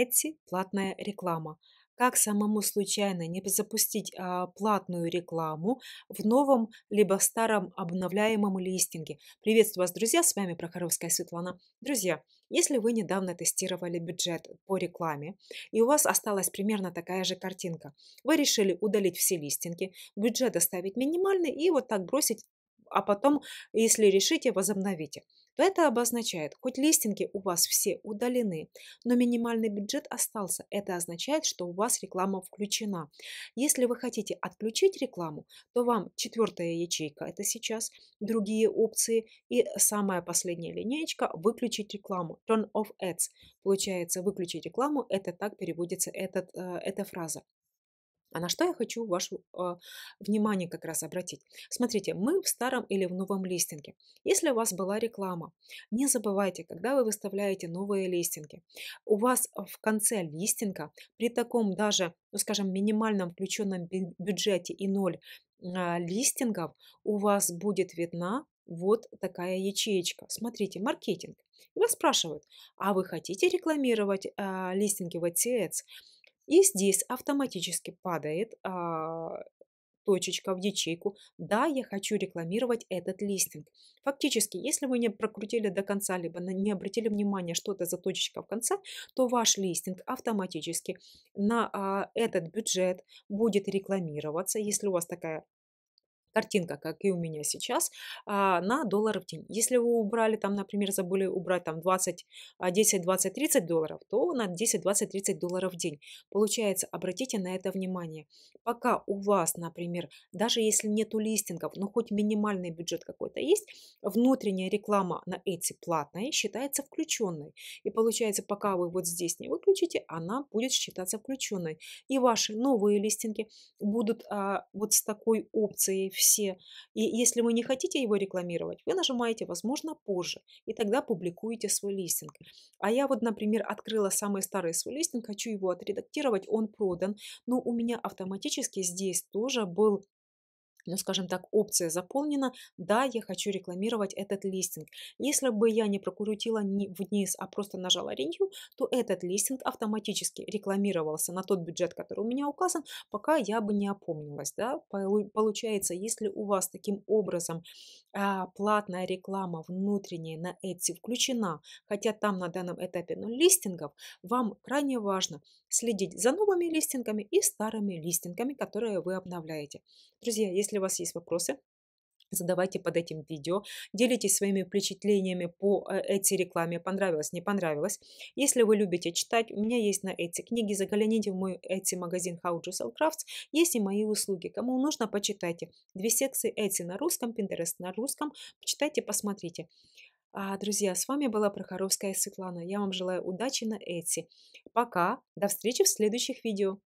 Etsy платная реклама. Как самому случайно не запустить а, платную рекламу в новом либо старом обновляемом листинге? Приветствую вас, друзья, с вами Прохоровская Светлана. Друзья, если вы недавно тестировали бюджет по рекламе, и у вас осталась примерно такая же картинка, вы решили удалить все листинги, бюджет оставить минимальный и вот так бросить а потом, если решите, возобновите. То это обозначает, хоть листинги у вас все удалены, но минимальный бюджет остался. Это означает, что у вас реклама включена. Если вы хотите отключить рекламу, то вам четвертая ячейка, это сейчас другие опции, и самая последняя линеечка – выключить рекламу, turn off ads. Получается, выключить рекламу – это так переводится этот, э, эта фраза. А на что я хочу ваше э, а, внимание как раз обратить? Смотрите, мы в старом или в новом листинге. Если у вас была реклама, не забывайте, когда вы выставляете новые листинги, у вас в конце листинга при таком даже, ну, скажем, минимальном включенном бюджете и ноль э, листингов у вас будет видна вот такая ячеечка. Смотрите, маркетинг. И вас спрашивают, а вы хотите рекламировать э, листинги в ATS? И здесь автоматически падает а, точечка в ячейку. Да, я хочу рекламировать этот листинг. Фактически, если вы не прокрутили до конца, либо не обратили внимания, что это за точечка в конце, то ваш листинг автоматически на а, этот бюджет будет рекламироваться, если у вас такая картинка, как и у меня сейчас, а, на доллары в день. Если вы убрали, там, например, забыли убрать там 20, 10, 20, 30 долларов, то на 10, 20, 30 долларов в день. Получается, обратите на это внимание. Пока у вас, например, даже если нету листингов, но хоть минимальный бюджет какой-то есть, внутренняя реклама на эти платная считается включенной. И получается, пока вы вот здесь не выключите, она будет считаться включенной. И ваши новые листинги будут а, вот с такой опцией в все. И если вы не хотите его рекламировать, вы нажимаете, возможно, позже, и тогда публикуете свой листинг. А я вот, например, открыла самый старый свой листинг, хочу его отредактировать, он продан, но у меня автоматически здесь тоже был ну, скажем так, опция заполнена, да, я хочу рекламировать этот листинг. Если бы я не прокрутила вниз, а просто нажала Renew, то этот листинг автоматически рекламировался на тот бюджет, который у меня указан, пока я бы не опомнилась, да. Получается, если у вас таким образом а, платная реклама внутренняя на Etsy включена, хотя там на данном этапе ну, листингов, вам крайне важно следить за новыми листингами и старыми листингами, которые вы обновляете. Друзья, если если у вас есть вопросы, задавайте под этим видео, делитесь своими впечатлениями по э, этой рекламе, понравилось, не понравилось. Если вы любите читать, у меня есть на эти книги, загляните в мой эти магазин How to Sell Crafts, есть и мои услуги. Кому нужно, почитайте. Две секции эти на русском, Pinterest на русском, почитайте, посмотрите. А, друзья, с вами была Прохоровская Светлана. Я вам желаю удачи на эти. Пока, до встречи в следующих видео.